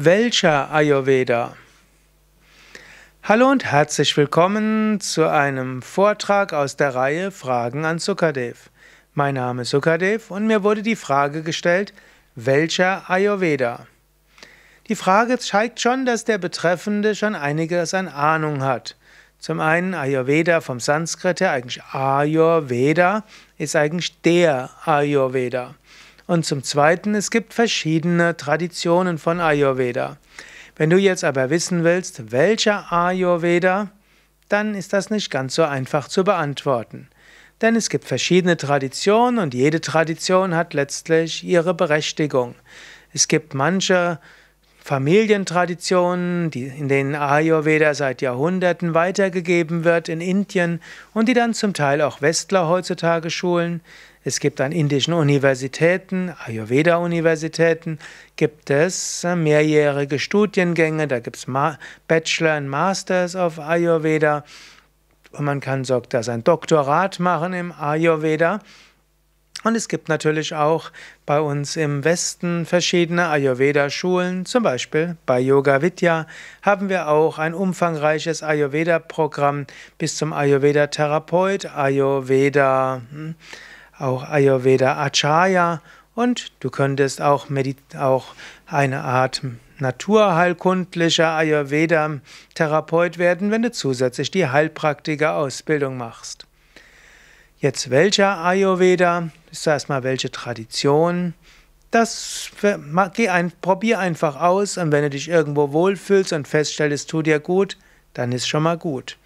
Welcher Ayurveda? Hallo und herzlich willkommen zu einem Vortrag aus der Reihe Fragen an Sukadev. Mein Name ist Sukadev und mir wurde die Frage gestellt, welcher Ayurveda? Die Frage zeigt schon, dass der Betreffende schon einiges an Ahnung hat. Zum einen Ayurveda vom Sanskrit her, eigentlich Ayurveda ist eigentlich der Ayurveda. Und zum Zweiten, es gibt verschiedene Traditionen von Ayurveda. Wenn du jetzt aber wissen willst, welcher Ayurveda, dann ist das nicht ganz so einfach zu beantworten. Denn es gibt verschiedene Traditionen und jede Tradition hat letztlich ihre Berechtigung. Es gibt manche Familientraditionen, die in denen Ayurveda seit Jahrhunderten weitergegeben wird in Indien und die dann zum Teil auch Westler heutzutage schulen. Es gibt an indischen Universitäten, Ayurveda-Universitäten, gibt es äh, mehrjährige Studiengänge, da gibt es Bachelor und Masters auf Ayurveda und man kann sogar sein Doktorat machen im Ayurveda. Und es gibt natürlich auch bei uns im Westen verschiedene Ayurveda-Schulen, zum Beispiel bei Yoga Vidya haben wir auch ein umfangreiches Ayurveda-Programm bis zum Ayurveda-Therapeut, Ayurveda, hm, auch Ayurveda-Acharya und du könntest auch, auch eine Art naturheilkundlicher Ayurveda-Therapeut werden, wenn du zusätzlich die Heilpraktiker-Ausbildung machst. Jetzt welcher Ayurveda? Ist da erstmal welche Tradition? Das geh ein, probier einfach aus und wenn du dich irgendwo wohlfühlst und feststellst, es tut dir gut, dann ist schon mal gut.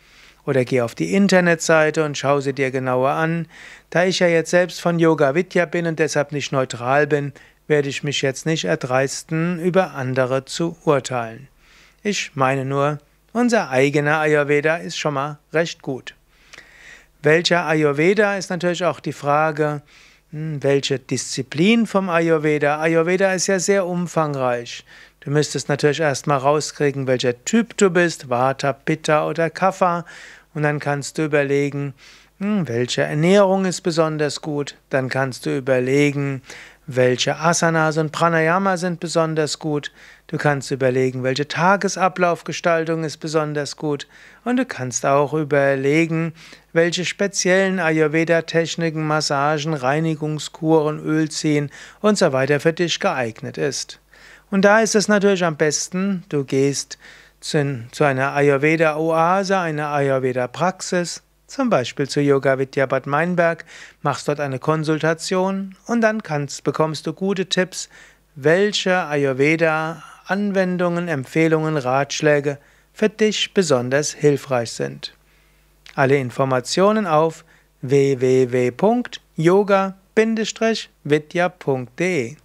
Oder geh auf die Internetseite und schau sie dir genauer an. Da ich ja jetzt selbst von Yoga Vidya bin und deshalb nicht neutral bin, werde ich mich jetzt nicht erdreisten, über andere zu urteilen. Ich meine nur, unser eigener Ayurveda ist schon mal recht gut. Welcher Ayurveda ist natürlich auch die Frage, hm, welche Disziplin vom Ayurveda? Ayurveda ist ja sehr umfangreich. Du müsstest natürlich erstmal rauskriegen, welcher Typ du bist, Vata, Pitta oder Kapha. Und dann kannst du überlegen, hm, welche Ernährung ist besonders gut. Dann kannst du überlegen, welche Asanas und Pranayama sind besonders gut. Du kannst überlegen, welche Tagesablaufgestaltung ist besonders gut. Und du kannst auch überlegen, welche speziellen Ayurveda-Techniken, Massagen, Reinigungskuren, Ölziehen und so weiter für dich geeignet ist. Und da ist es natürlich am besten, du gehst zu, zu einer Ayurveda-Oase, einer Ayurveda-Praxis, zum Beispiel zu Yoga Vidya Bad Meinberg, machst dort eine Konsultation und dann kannst, bekommst du gute Tipps, welche Ayurveda-Anwendungen, Empfehlungen, Ratschläge für dich besonders hilfreich sind. Alle Informationen auf www.yoga-vidya.de